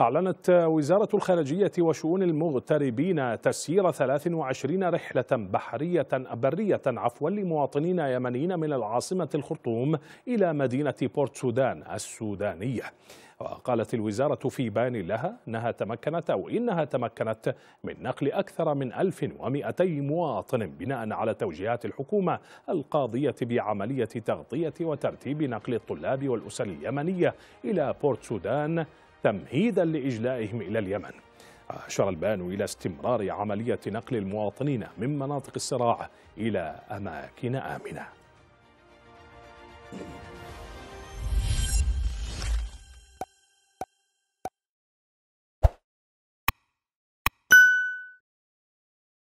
أعلنت وزارة الخارجية وشؤون المغتربين تسيير 23 رحلة بحرية برية عفوا لمواطنين يمنيين من العاصمة الخرطوم إلى مدينة بورت سودان السودانية وقالت الوزارة في بان لها أنها تمكنت أو إنها تمكنت من نقل أكثر من 1200 مواطن بناء على توجيهات الحكومة القاضية بعملية تغطية وترتيب نقل الطلاب والأسر اليمنية إلى بورت سودان تمهيدا لإجلائهم إلى اليمن أشار البان إلى استمرار عملية نقل المواطنين من مناطق الصراع إلى أماكن آمنة